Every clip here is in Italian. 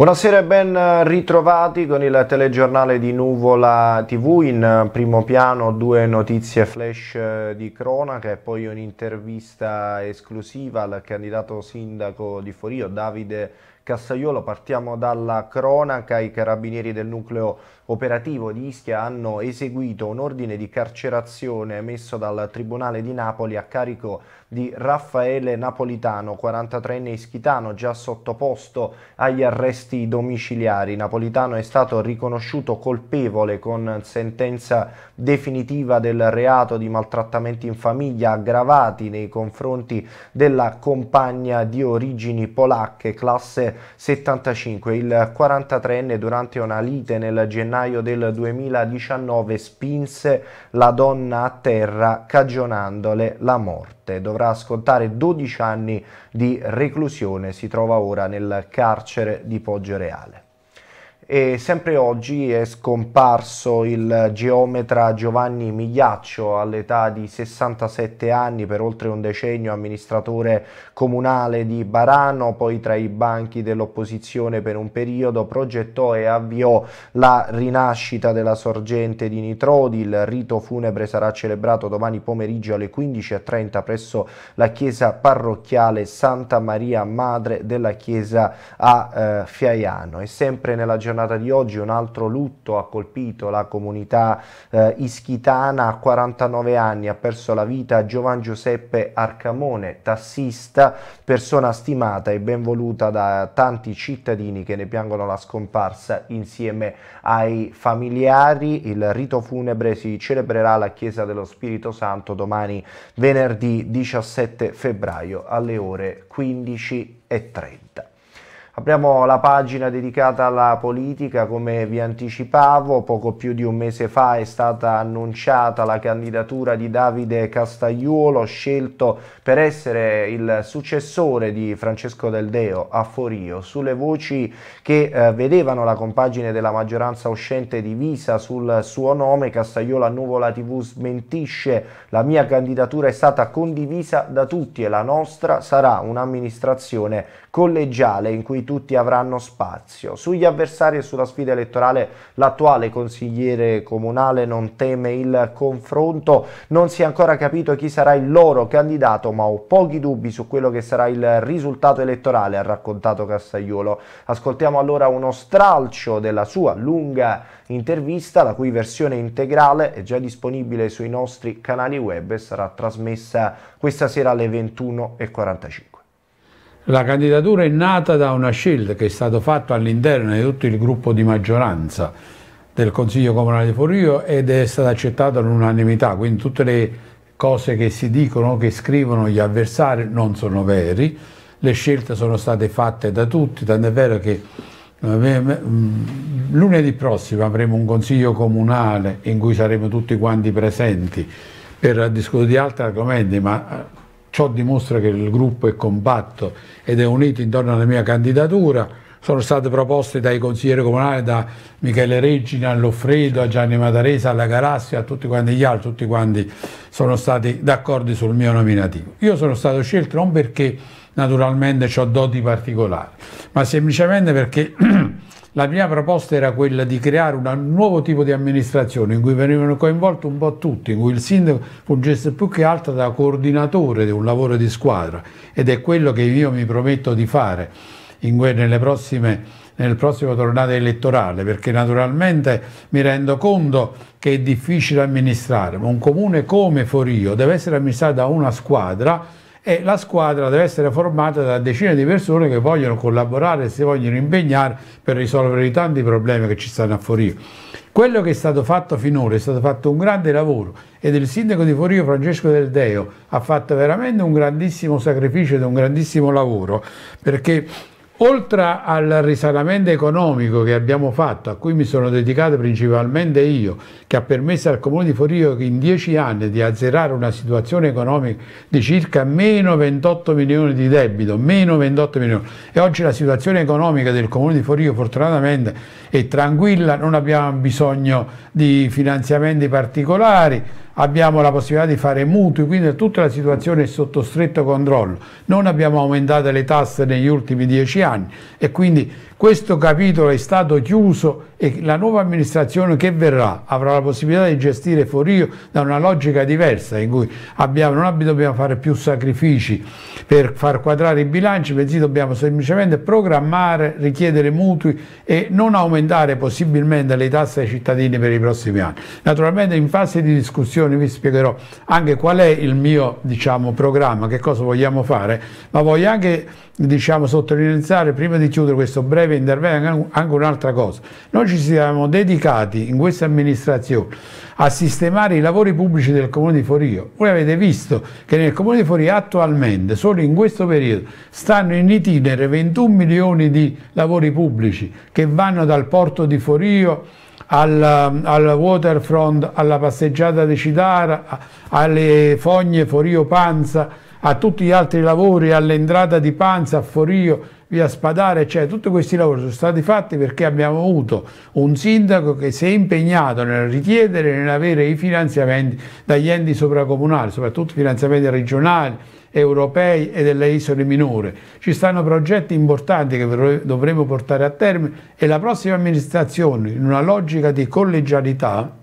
Buonasera e ben eh, ritrovati con il telegiornale di Nuvola TV, in eh, primo piano due notizie flash eh, di cronaca e poi un'intervista esclusiva al candidato sindaco di Forio, Davide Cassaiolo. Partiamo dalla cronaca, i carabinieri del nucleo operativo di Ischia hanno eseguito un ordine di carcerazione emesso dal Tribunale di Napoli a carico di Raffaele Napolitano, 43enne ischitano, già sottoposto agli arresti domiciliari. Napolitano è stato riconosciuto colpevole con sentenza definitiva del reato di maltrattamenti in famiglia aggravati nei confronti della compagna di origini polacche, classe 75. Il 43enne durante una lite nel gennaio gennaio del 2019 spinse la donna a terra cagionandole la morte. Dovrà ascoltare 12 anni di reclusione, si trova ora nel carcere di Poggio Reale e sempre oggi è scomparso il geometra Giovanni Migliaccio all'età di 67 anni per oltre un decennio amministratore comunale di Barano, poi tra i banchi dell'opposizione per un periodo progettò e avviò la rinascita della sorgente di Nitrodi, il rito funebre sarà celebrato domani pomeriggio alle 15.30 presso la chiesa parrocchiale Santa Maria Madre della chiesa a eh, Fiaiano e sempre nella giornata giornata di oggi un altro lutto ha colpito la comunità eh, ischitana, a 49 anni ha perso la vita Giovan Giuseppe Arcamone, tassista, persona stimata e ben voluta da tanti cittadini che ne piangono la scomparsa insieme ai familiari. Il rito funebre si celebrerà alla Chiesa dello Spirito Santo domani venerdì 17 febbraio alle ore 15 e 30 Apriamo la pagina dedicata alla politica, come vi anticipavo, poco più di un mese fa è stata annunciata la candidatura di Davide Castagliuolo, scelto per essere il successore di Francesco Del Deo a Forio. Sulle voci che eh, vedevano la compagine della maggioranza uscente divisa sul suo nome, Castagliuolo a Nuvola TV smentisce la mia candidatura è stata condivisa da tutti e la nostra sarà un'amministrazione collegiale in cui tutti avranno spazio. Sugli avversari e sulla sfida elettorale l'attuale consigliere comunale non teme il confronto, non si è ancora capito chi sarà il loro candidato ma ho pochi dubbi su quello che sarà il risultato elettorale, ha raccontato Castagliolo. Ascoltiamo allora uno stralcio della sua lunga intervista, la cui versione integrale è già disponibile sui nostri canali web e sarà trasmessa questa sera alle 21.45. La candidatura è nata da una scelta che è stata fatta all'interno di tutto il gruppo di maggioranza del Consiglio Comunale di Forio ed è stata accettata all'unanimità, quindi tutte le cose che si dicono, che scrivono gli avversari non sono veri, le scelte sono state fatte da tutti, tant'è vero che eh, mm, lunedì prossimo avremo un Consiglio Comunale in cui saremo tutti quanti presenti per discutere di altri argomenti, ma eh, Ciò dimostra che il gruppo è compatto ed è unito intorno alla mia candidatura. Sono state proposte dai consiglieri comunali, da Michele Regina, Alloffredo, a Gianni Mataresa, alla Galassia, a tutti quanti gli altri, tutti quanti sono stati d'accordo sul mio nominativo. Io sono stato scelto non perché naturalmente ho doti particolari, ma semplicemente perché La mia proposta era quella di creare un nuovo tipo di amministrazione in cui venivano coinvolti un po' tutti, in cui il sindaco fungesse più che altro da coordinatore di un lavoro di squadra ed è quello che io mi prometto di fare nelle prossime, nel prossimo tornata elettorale perché naturalmente mi rendo conto che è difficile amministrare, ma un comune come Forio deve essere amministrato da una squadra e la squadra deve essere formata da decine di persone che vogliono collaborare e si vogliono impegnare per risolvere i tanti problemi che ci stanno a Forio. Quello che è stato fatto finora è stato fatto un grande lavoro ed il sindaco di Forio Francesco Del Deo ha fatto veramente un grandissimo sacrificio ed un grandissimo lavoro perché Oltre al risanamento economico che abbiamo fatto, a cui mi sono dedicato principalmente io, che ha permesso al Comune di Forio in dieci anni di azzerare una situazione economica di circa meno 28 milioni di debito, meno 28 milioni, e oggi la situazione economica del Comune di Forio fortunatamente è tranquilla, non abbiamo bisogno di finanziamenti particolari, abbiamo la possibilità di fare mutui, quindi tutta la situazione è sotto stretto controllo. Non abbiamo aumentato le tasse negli ultimi dieci anni e quindi questo capitolo è stato chiuso e la nuova amministrazione che verrà avrà la possibilità di gestire Forio da una logica diversa in cui abbiamo, non dobbiamo fare più sacrifici per far quadrare i bilanci, bensì dobbiamo semplicemente programmare, richiedere mutui e non aumentare possibilmente le tasse ai cittadini per i prossimi anni. Naturalmente in fase di discussione occasioni vi spiegherò anche qual è il mio diciamo, programma, che cosa vogliamo fare, ma voglio anche diciamo, sottolineare prima di chiudere questo breve intervento anche un'altra cosa. Noi ci siamo dedicati in questa amministrazione a sistemare i lavori pubblici del Comune di Forio. Voi avete visto che nel Comune di Forio attualmente, solo in questo periodo, stanno in itinere 21 milioni di lavori pubblici che vanno dal porto di Forio al, al waterfront, alla passeggiata di Citara, alle fogne Forio Panza, a tutti gli altri lavori, all'entrata di Panza, a Forio, via Spadare, eccetera. Tutti questi lavori sono stati fatti perché abbiamo avuto un sindaco che si è impegnato nel richiedere e nell'avere i finanziamenti dagli enti sopracomunali, soprattutto finanziamenti regionali, europei e delle isole minore. Ci stanno progetti importanti che dovremo portare a termine e la prossima amministrazione, in una logica di collegialità,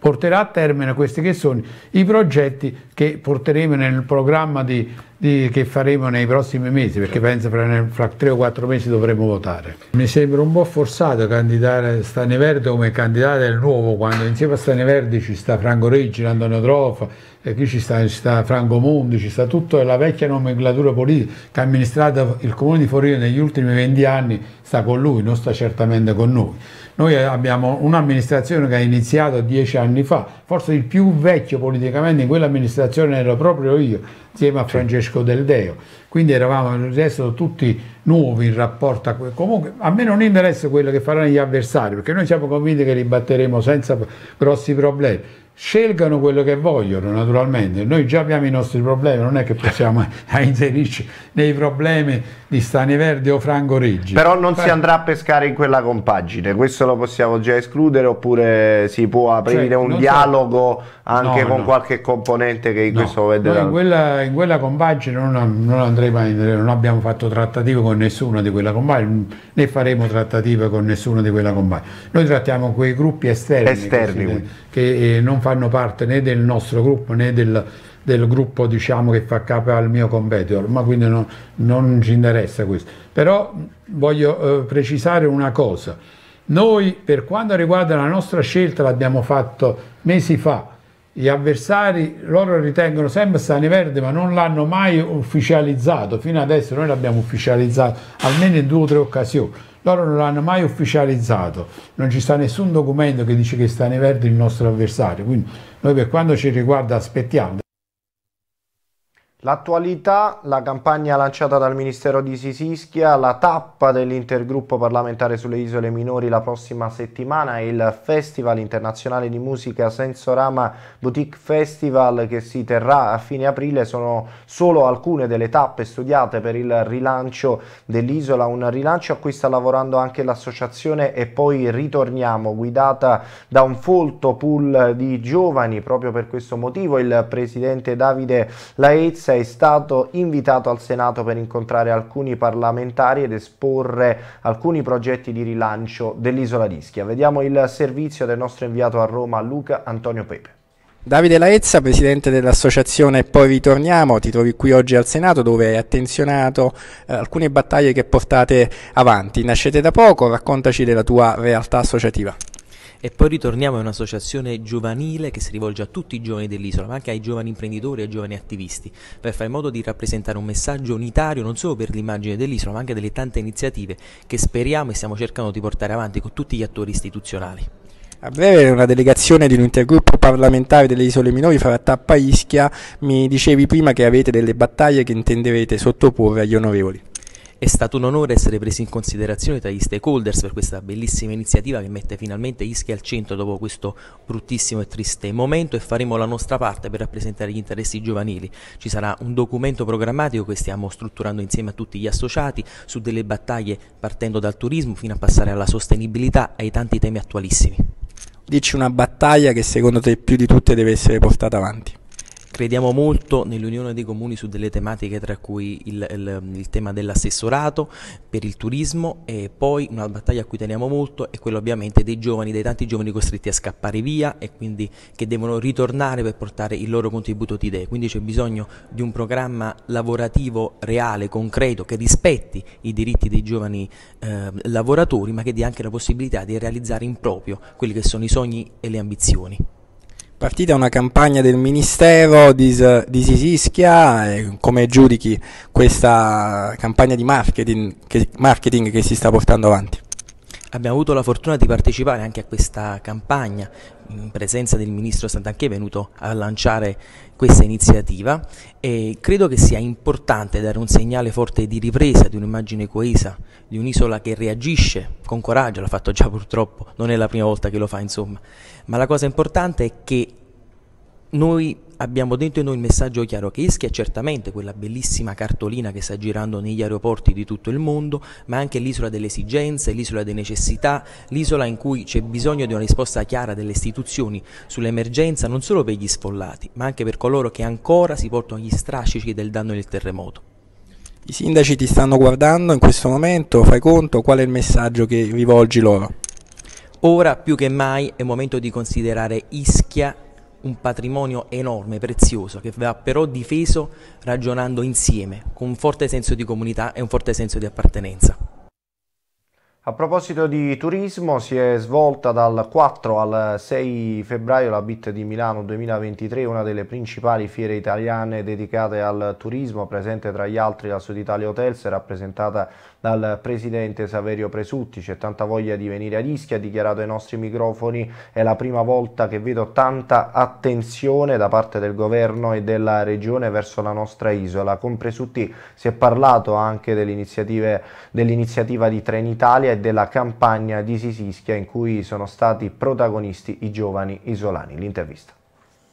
porterà a termine questi che sono i progetti che porteremo nel programma di, di, che faremo nei prossimi mesi, perché certo. penso che fra tre o quattro mesi dovremo votare. Mi sembra un po' forzato candidare Stani Verde come candidato del nuovo, quando insieme a Stani Verdi ci sta Franco Reggi, Antonio Trofa, e eh, qui ci sta, ci sta, Franco Mondi, ci sta tutta la vecchia nomenclatura politica che ha amministrato il comune di Forino negli ultimi 20 anni, sta con lui, non sta certamente con noi. Noi abbiamo un'amministrazione che ha iniziato dieci anni anni fa, forse il più vecchio politicamente in quell'amministrazione ero proprio io, insieme a Francesco Del Deo. Quindi eravamo tutti nuovi in rapporto a quello. Comunque a me non interessa quello che faranno gli avversari, perché noi siamo convinti che li batteremo senza grossi problemi. Scelgano quello che vogliono naturalmente, noi già abbiamo i nostri problemi, non è che possiamo inserirci nei problemi di Stani Verdi o Franco Riggi. Però non Fra... si andrà a pescare in quella compagine, questo lo possiamo già escludere oppure si può aprire cioè, un dialogo so... anche no, con no. qualche componente che in no. questo momento... In in quella compagine non, non, andrei mai, non abbiamo fatto trattative con nessuna di quella compagine, né faremo trattative con nessuna di quella compagine. Noi trattiamo quei gruppi esterni, esterni così, che eh, non fanno parte né del nostro gruppo né del, del gruppo diciamo, che fa capo al mio competitor, ma quindi no, non ci interessa questo. Però voglio eh, precisare una cosa, noi per quanto riguarda la nostra scelta l'abbiamo fatto mesi fa, gli avversari loro ritengono sempre Stani Verde ma non l'hanno mai ufficializzato fino adesso noi l'abbiamo ufficializzato almeno in due o tre occasioni loro non l'hanno mai ufficializzato non ci sta nessun documento che dice che Stani Verde è il nostro avversario quindi noi per quanto ci riguarda aspettiamo L'attualità, la campagna lanciata dal Ministero di Sisischia, la tappa dell'intergruppo parlamentare sulle isole minori la prossima settimana e il Festival internazionale di musica Sensorama Boutique Festival che si terrà a fine aprile sono solo alcune delle tappe studiate per il rilancio dell'isola, un rilancio a cui sta lavorando anche l'associazione e poi ritorniamo guidata da un folto pool di giovani, proprio per questo motivo il presidente Davide Laez sei stato invitato al Senato per incontrare alcuni parlamentari ed esporre alcuni progetti di rilancio dell'isola di Ischia. Vediamo il servizio del nostro inviato a Roma, Luca Antonio Pepe. Davide Laezza, presidente dell'associazione Poi Ritorniamo, ti trovi qui oggi al Senato dove hai attenzionato eh, alcune battaglie che portate avanti. Nascete da poco, raccontaci della tua realtà associativa. E poi ritorniamo a un'associazione giovanile che si rivolge a tutti i giovani dell'isola, ma anche ai giovani imprenditori e ai giovani attivisti, per fare in modo di rappresentare un messaggio unitario non solo per l'immagine dell'isola, ma anche delle tante iniziative che speriamo e stiamo cercando di portare avanti con tutti gli attori istituzionali. A breve una delegazione di un intergruppo parlamentare delle isole minori farà tappa a Ischia. Mi dicevi prima che avete delle battaglie che intenderete sottoporre agli onorevoli. È stato un onore essere presi in considerazione tra gli stakeholders per questa bellissima iniziativa che mette finalmente Ischia al centro dopo questo bruttissimo e triste momento e faremo la nostra parte per rappresentare gli interessi giovanili. Ci sarà un documento programmatico che stiamo strutturando insieme a tutti gli associati su delle battaglie partendo dal turismo fino a passare alla sostenibilità e ai tanti temi attualissimi. Dici una battaglia che secondo te più di tutte deve essere portata avanti crediamo molto nell'unione dei comuni su delle tematiche tra cui il, il, il, tema dell'assessorato per il turismo e poi una battaglia a cui teniamo molto è quella ovviamente dei giovani, dei tanti giovani costretti a scappare via e quindi che devono ritornare per portare il loro contributo di idee, quindi c'è bisogno di un programma lavorativo reale, concreto, che rispetti i diritti dei giovani eh, lavoratori ma che dia anche la possibilità di realizzare in proprio quelli che sono i sogni e le ambizioni partita una campagna del Ministero di, Sisischia, come giudichi questa campagna di marketing che, marketing che si sta portando avanti? Abbiamo avuto la fortuna di partecipare anche a questa campagna in presenza del ministro Sant'Anche venuto a lanciare questa iniziativa e credo che sia importante dare un segnale forte di ripresa di un'immagine coesa, di un'isola che reagisce con coraggio, l'ha fatto già purtroppo, non è la prima volta che lo fa insomma, ma la cosa importante è che noi abbiamo dentro noi il messaggio chiaro che Ischia è certamente quella bellissima cartolina che sta girando negli aeroporti di tutto il mondo, ma anche l'isola delle esigenze, l'isola delle necessità, l'isola in cui c'è bisogno di una risposta chiara delle istituzioni sull'emergenza non solo per gli sfollati, ma anche per coloro che ancora si portano gli strascici del danno del terremoto. I sindaci ti stanno guardando in questo momento, fai conto qual è il messaggio che rivolgi loro? Ora più che mai è momento di considerare Ischia un patrimonio enorme, prezioso, che va però difeso ragionando insieme, con un forte senso di comunità e un forte senso di appartenenza. A proposito di turismo, si è svolta dal 4 al 6 febbraio la BIT di Milano 2023, una delle principali fiere italiane dedicate al turismo, presente tra gli altri la Sud Italia Hotels, rappresentata dal presidente Saverio Presutti, c'è tanta voglia di venire a Ischia, ha dichiarato ai nostri microfoni, è la prima volta che vedo tanta attenzione da parte del governo e della regione verso la nostra isola. Con Presutti si è parlato anche dell'iniziativa dell di Trenitalia e della campagna di Sisischia in cui sono stati protagonisti i giovani isolani. L'intervista.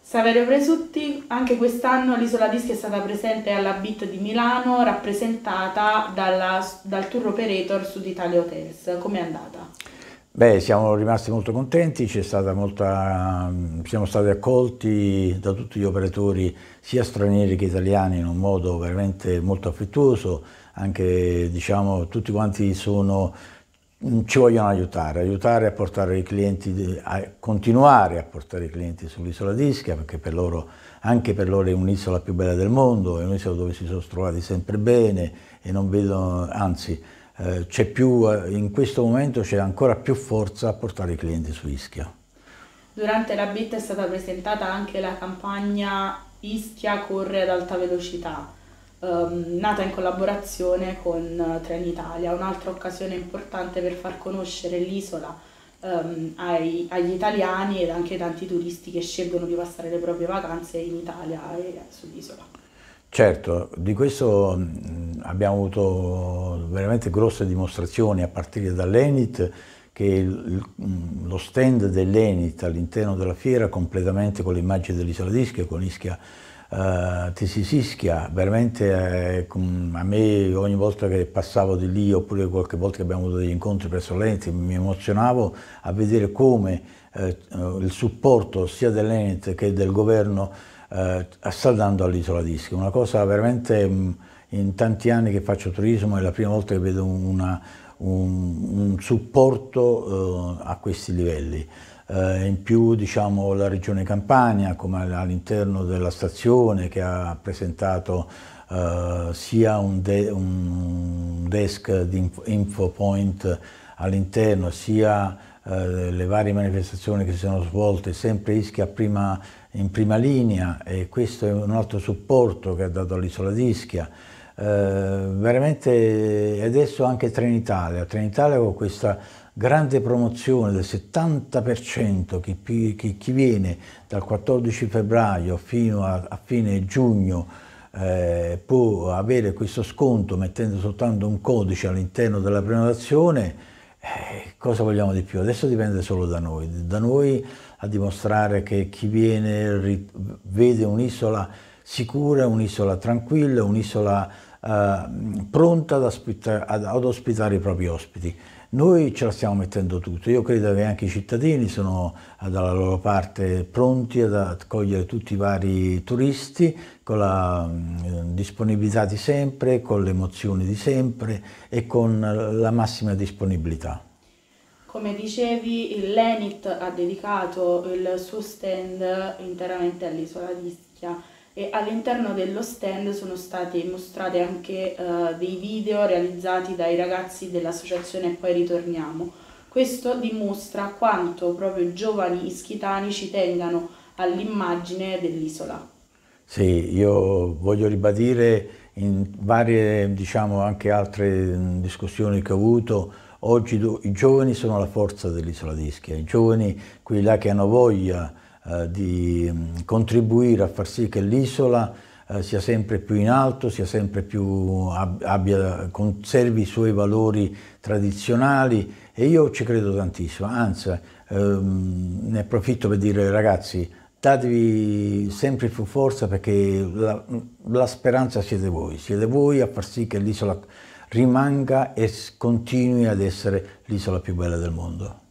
Saverio Presutti, anche quest'anno l'isola dischi è stata presente alla BIT di Milano, rappresentata dalla, dal tour operator Sud Italia Hotels. Com'è andata? Beh, siamo rimasti molto contenti, molta, siamo stati accolti da tutti gli operatori, sia stranieri che italiani, in un modo veramente molto affettuoso, anche diciamo, tutti quanti sono ci vogliono aiutare, aiutare a portare i clienti, a continuare a portare i clienti sull'isola di Ischia, perché per loro, anche per loro è un'isola più bella del mondo, è un'isola dove si sono trovati sempre bene e non vedono, anzi, eh, c'è più, eh, in questo momento c'è ancora più forza a portare i clienti su Ischia. Durante la BIT è stata presentata anche la campagna Ischia corre ad alta velocità. Ehm, nata in collaborazione con eh, Trenitalia, un'altra occasione importante per far conoscere l'isola um, ai, agli italiani ed anche ai tanti turisti che scelgono di passare le proprie vacanze in Italia e eh, sull'isola. Certo, di questo mm, abbiamo avuto veramente grosse dimostrazioni a partire dall'Enit che il, mm, lo stand dell'Enit all'interno della fiera completamente con le immagini dell'isola d'Ischia, con Ischia eh, ti si sischia, veramente eh, a me ogni volta che passavo di lì oppure qualche volta che abbiamo avuto degli incontri presso l'ente mi emozionavo a vedere come eh, il supporto sia dell'ente che del governo eh, sta dando all'isola Ischia, una cosa veramente mh, in tanti anni che faccio turismo è la prima volta che vedo una, un, un, supporto eh, a questi livelli. Eh, in più diciamo, la regione Campania, come all'interno della stazione, che ha presentato eh, sia un, de un, desk di info, point all'interno, sia eh, le varie manifestazioni che si sono svolte, sempre Ischia prima, in prima linea e questo è un altro supporto che ha dato all'isola di Ischia. Eh, veramente adesso anche Trenitalia, Trenitalia con questa grande promozione del 70% che, che chi, viene dal 14 febbraio fino a, a fine giugno eh, può avere questo sconto mettendo soltanto un codice all'interno della prenotazione eh, cosa vogliamo di più? Adesso dipende solo da noi, da noi a dimostrare che chi viene vede un'isola sicura, un'isola tranquilla, un'isola eh, pronta ad, ad ospitare i propri ospiti. Noi ce la stiamo mettendo tutto, io credo che anche i cittadini sono dalla loro parte pronti ad accogliere tutti i vari turisti con la mm, disponibilità di sempre, con le emozioni di sempre e con la massima disponibilità. Come dicevi, l'Enit ha dedicato il suo stand interamente all'isola di Ischia e all'interno dello stand sono stati mostrati anche eh, dei video realizzati dai ragazzi dell'associazione Poi Ritorniamo. Questo dimostra quanto proprio i giovani ischitani ci tengano all'immagine dell'isola. Sì, io voglio ribadire in varie, diciamo anche altre mm, discussioni che ho avuto, oggi i giovani sono la forza dell'isola di Ischia, i giovani, quelli là che hanno voglia eh, di mm, contribuire a far sì che l'isola eh, sia sempre più in alto, più, abbia, conservi i suoi valori tradizionali e io ci credo tantissimo, anzi ehm, ne approfitto per dire ragazzi datevi sempre più forza perché la, la speranza siete voi, siete voi a far sì che l'isola rimanga e continui ad essere l'isola più bella del mondo.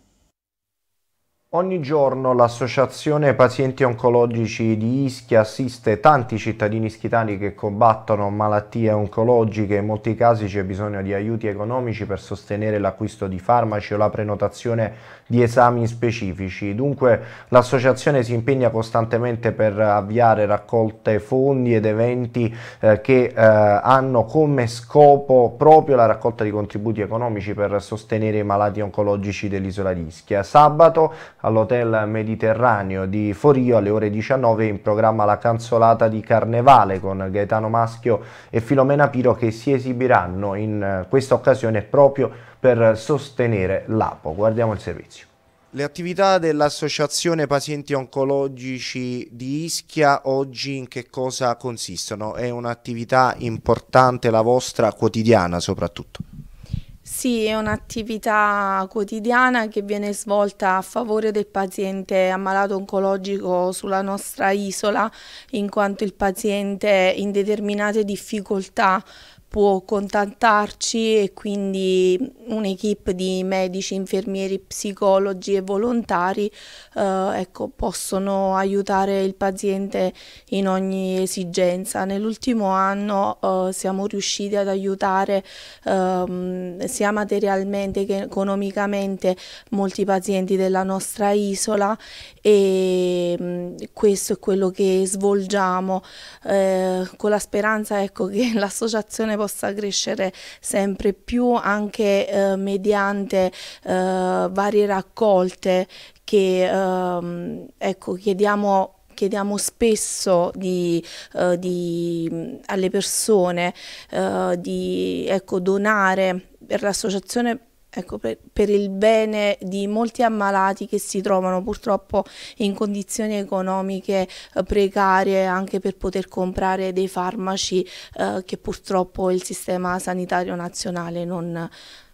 Ogni giorno l'Associazione Pazienti Oncologici di Ischia assiste tanti cittadini ischitani che combattono malattie oncologiche, in molti casi c'è bisogno di aiuti economici per sostenere l'acquisto di farmaci o la prenotazione di esami specifici. Dunque l'associazione si impegna costantemente per avviare raccolte fondi ed eventi eh, che eh, hanno come scopo proprio la raccolta di contributi economici per sostenere i malati oncologici dell'isola di Ischia. Sabato all'Hotel Mediterraneo di Forio alle ore 19 in programma la canzolata di Carnevale con Gaetano Maschio e Filomena Piro che si esibiranno in eh, questa occasione proprio per sostenere l'APO. Guardiamo il servizio. Le attività dell'Associazione Pazienti Oncologici di Ischia oggi in che cosa consistono? È un'attività importante la vostra quotidiana soprattutto? Sì, è un'attività quotidiana che viene svolta a favore del paziente ammalato oncologico sulla nostra isola, in quanto il paziente in determinate difficoltà può contattarci e quindi un'equipe di medici, infermieri, psicologi e volontari eh, ecco, possono aiutare il paziente in ogni esigenza. Nell'ultimo anno eh, siamo riusciti ad aiutare eh, sia materialmente che economicamente molti pazienti della nostra isola e mm, questo è quello che svolgiamo eh, con la speranza ecco, che l'associazione possa crescere sempre più anche eh, mediante eh, varie raccolte che ehm, ecco, chiediamo chiediamo spesso di, eh, di, alle persone eh, di ecco, donare per l'associazione ecco, per, per, il bene di molti ammalati che si trovano purtroppo in condizioni economiche eh, precarie anche per poter comprare dei farmaci eh, che purtroppo il sistema sanitario nazionale non,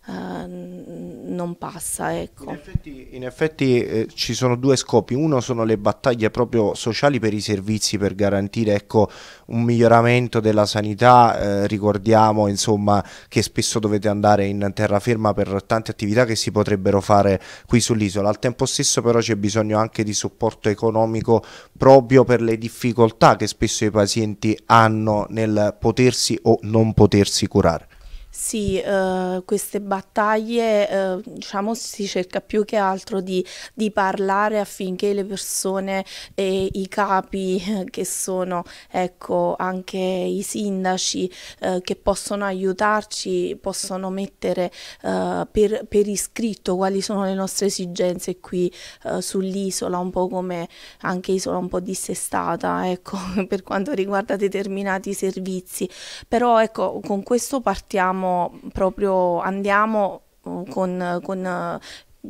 eh, non passa. Ecco. In effetti, in effetti eh, ci sono due scopi, uno sono le battaglie proprio sociali per i servizi per garantire ecco, un miglioramento della sanità, eh, ricordiamo insomma, che spesso dovete andare in terraferma per tante attività che si potrebbero fare qui sull'isola, al tempo stesso però c'è bisogno anche di supporto economico proprio per le difficoltà che spesso i pazienti hanno nel potersi o non potersi curare. Sì, eh, queste battaglie, eh, diciamo, si cerca più che altro di, di parlare affinché le persone e i capi eh, che sono, ecco, anche i sindaci eh, che possono aiutarci, possono mettere eh, per, per, iscritto quali sono le nostre esigenze qui eh, sull'isola, un po' come anche isola un po' dissestata, ecco, per quanto riguarda determinati servizi. Però, ecco, con questo partiamo diciamo proprio andiamo mm, con, con eh,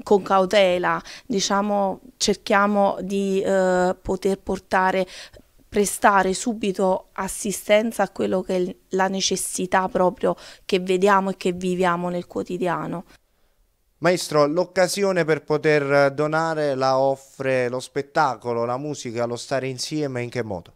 con cautela, diciamo, cerchiamo di eh, poter portare prestare subito assistenza a quello che è la necessità proprio che vediamo e che viviamo nel quotidiano. Maestro, l'occasione per poter donare la offre lo spettacolo, la musica, lo stare insieme, in che modo?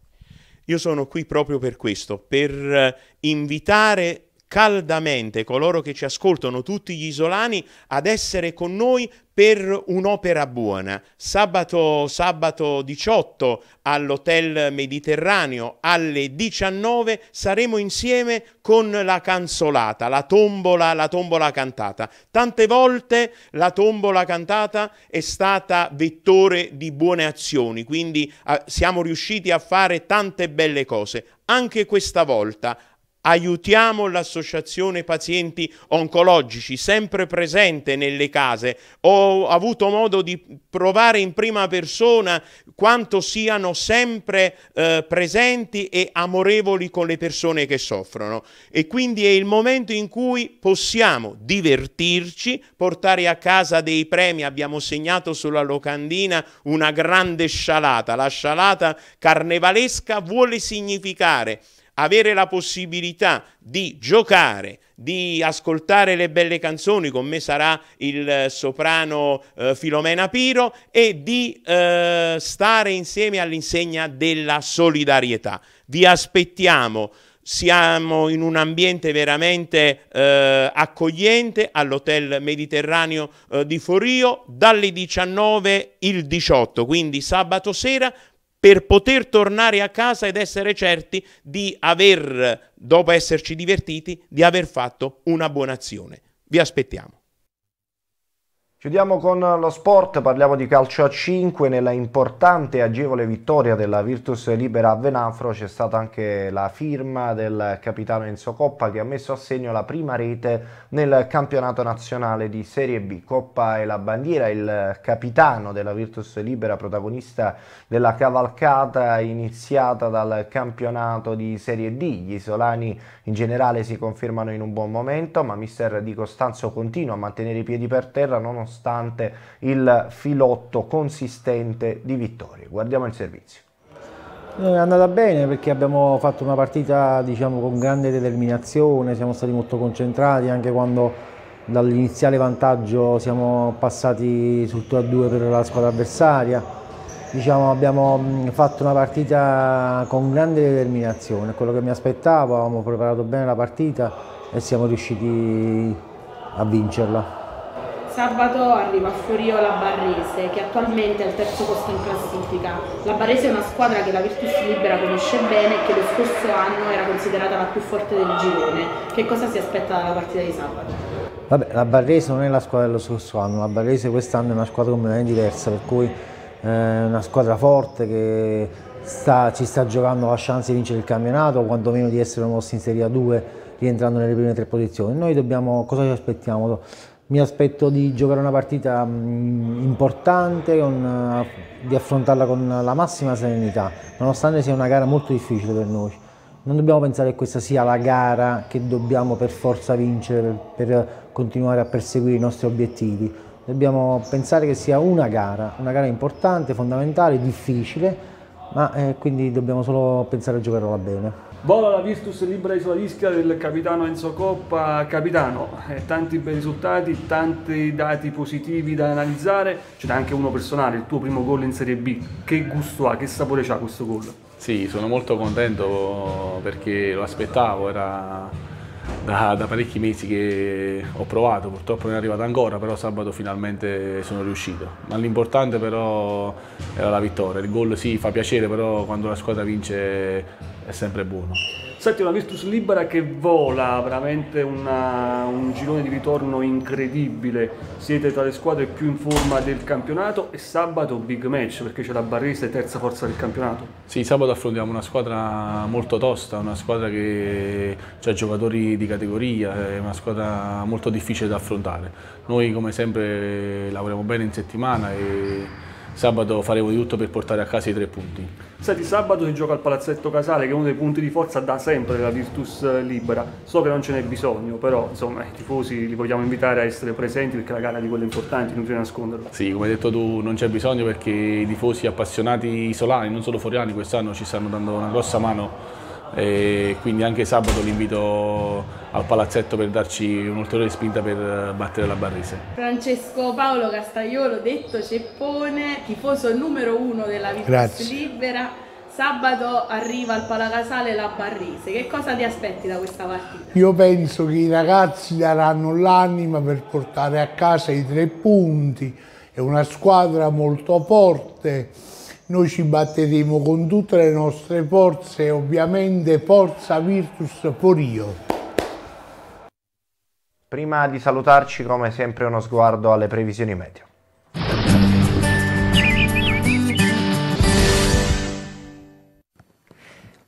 Io sono qui proprio per questo, per invitare caldamente coloro che ci ascoltano, tutti gli isolani, ad essere con noi per un'opera buona. Sabato, sabato 18 all'Hotel Mediterraneo alle 19 saremo insieme con la canzolata, la tombola, la tombola cantata. Tante volte la tombola cantata è stata vettore di buone azioni, quindi eh, siamo riusciti a fare tante belle cose. Anche questa volta aiutiamo l'associazione pazienti oncologici sempre presente nelle case. Ho avuto modo di provare in prima persona quanto siano sempre eh, presenti e amorevoli con le persone che soffrono e quindi è il momento in cui possiamo divertirci, portare a casa dei premi, abbiamo segnato sulla locandina una grande scialata, la scialata carnevalesca vuole significare avere la possibilità di giocare, di ascoltare le belle canzoni, con me sarà il eh, soprano eh, Filomena Piro, e di eh, stare insieme all'insegna della solidarietà. Vi aspettiamo siamo in un ambiente veramente eh, accogliente all'Hotel Mediterraneo eh, di Forio dalle 19 il 18, quindi sabato sera per poter tornare a casa ed essere certi di aver, dopo esserci divertiti, di aver fatto una buona azione. Vi aspettiamo. Chiudiamo con lo sport, parliamo di calcio a 5, nella importante e agevole vittoria della Virtus Libera a Venafro c'è stata anche la firma del capitano Enzo Coppa che ha messo a segno la prima rete nel campionato nazionale di Serie B. Coppa è la bandiera, il capitano della Virtus Libera, protagonista della cavalcata iniziata dal campionato di Serie D. Gli isolani in generale si confermano in un buon momento, ma mister Di Costanzo continua a mantenere i piedi per terra nonostante costante, il filotto consistente di vittorie. Guardiamo il servizio. Eh, è andata bene perché abbiamo fatto una partita diciamo, con grande determinazione, siamo stati molto concentrati anche quando dall'iniziale vantaggio siamo passati sul 2-2 per la squadra avversaria. Diciamo, abbiamo fatto una partita con grande determinazione, quello che mi aspettavo, avevamo preparato bene la partita e siamo riusciti a vincerla. Sabato arriva a la Barrese, che attualmente è al terzo posto in classifica. La Barrese è una squadra che la Virtus Libera conosce bene e che lo scorso anno era considerata la più forte del girone. Che cosa si aspetta dalla partita di sabato? Vabbè, la Barrese non è la squadra dello scorso anno, la Barrese quest'anno è una squadra completamente diversa, per cui è eh, una squadra forte che sta, ci sta giocando la chance di vincere il campionato, o quantomeno di essere mossi in Serie A2 rientrando nelle prime tre posizioni. Noi dobbiamo, cosa ci aspettiamo? mi aspetto di giocare una partita mm, importante, con, eh, di affrontarla con la massima serenità, nonostante sia una gara molto difficile per noi. Non dobbiamo pensare che questa sia la gara che dobbiamo per forza vincere per, per continuare a perseguire i nostri obiettivi. Dobbiamo pensare che sia una gara, una gara importante, fondamentale, difficile, ma eh, quindi dobbiamo solo pensare a giocarla bene. Vola la Virtus libera sulla rischia del capitano Enzo Coppa, capitano, eh, tanti bei risultati, tanti dati positivi da analizzare, ce n'è anche uno personale, il tuo primo gol in Serie B, che gusto ha, che sapore ha questo gol? Sì, sono molto contento perché lo aspettavo, era da, da, parecchi mesi che ho provato, purtroppo non è arrivato ancora, però sabato finalmente sono riuscito. Ma l'importante però era la vittoria, il gol sì fa piacere, però quando la squadra vince è sempre buono. Sette una Virtus Libera che vola, veramente una, un girone di ritorno incredibile. Siete tra le squadre più in forma del campionato e sabato big match perché c'è la Barrese terza forza del campionato. Sì, sabato affrontiamo una squadra molto tosta, una squadra che ha giocatori di categoria, è una squadra molto difficile da affrontare. Noi come sempre lavoriamo bene in settimana e sabato faremo di tutto per portare a casa i tre punti. Senti, sabato si gioca al Palazzetto Casale, che è uno dei punti di forza da sempre della Virtus eh, Libera. So che non ce n'è bisogno, però insomma i tifosi li vogliamo invitare a essere presenti perché la gara è di quelle importanti, non bisogna nasconderla. Sì, come hai detto tu, non c'è bisogno perché i tifosi appassionati isolani, non solo foriani, quest'anno ci stanno dando una grossa mano e quindi anche sabato l'invito al palazzetto per darci un'ulteriore spinta per eh, battere la Barrese. Francesco Paolo Castagliolo, detto Ceppone, tifoso numero uno della Virtus Libera. Sabato arriva al Palacasale la Barrese, che cosa ti aspetti da questa partita? Io penso che i ragazzi daranno l'anima per portare a casa i tre punti, è una squadra molto forte, noi ci batteremo con tutte le nostre forze, ovviamente forza Virtus Porio. Prima di salutarci, come sempre, uno sguardo alle previsioni meteo.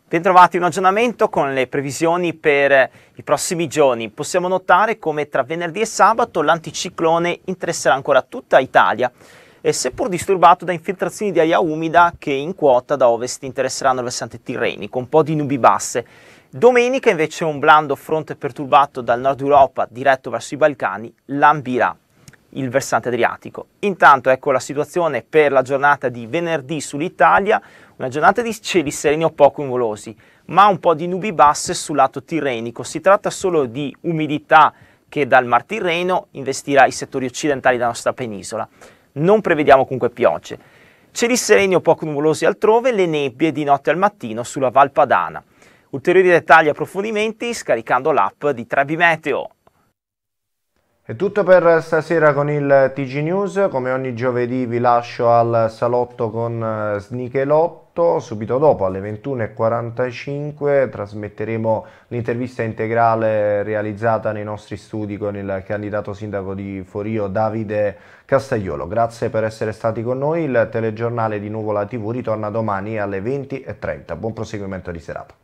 Bentrovati, un aggiornamento con le previsioni per i prossimi giorni. Possiamo notare come tra venerdì e sabato l'anticiclone interesserà ancora tutta Italia e seppur disturbato da infiltrazioni di aria umida che in quota da ovest interesseranno il versante tirrenico, un po' di nubi basse. Domenica invece un blando fronte perturbato dal nord Europa diretto verso i Balcani lambirà il versante adriatico. Intanto ecco la situazione per la giornata di venerdì sull'Italia, una giornata di cieli sereni o poco nuvolosi, ma un po' di nubi basse sul lato tirrenico. Si tratta solo di umidità che dal Mar Tirreno investirà i settori occidentali della nostra penisola non prevediamo comunque piogge. Cieli sereni o poco nuvolosi altrove, le nebbie di notte al mattino sulla Valpadana. Ulteriori dettagli e approfondimenti scaricando l'app di Trebi Meteo. È tutto per stasera con il TG News, come ogni giovedì vi lascio al salotto con eh, Snichelotto, subito dopo alle 21.45 trasmetteremo l'intervista integrale realizzata nei nostri studi con il candidato sindaco di Forio Davide Castagliolo. Grazie per essere stati con noi, il telegiornale di Nuvola TV ritorna domani alle 20.30, buon proseguimento di serata.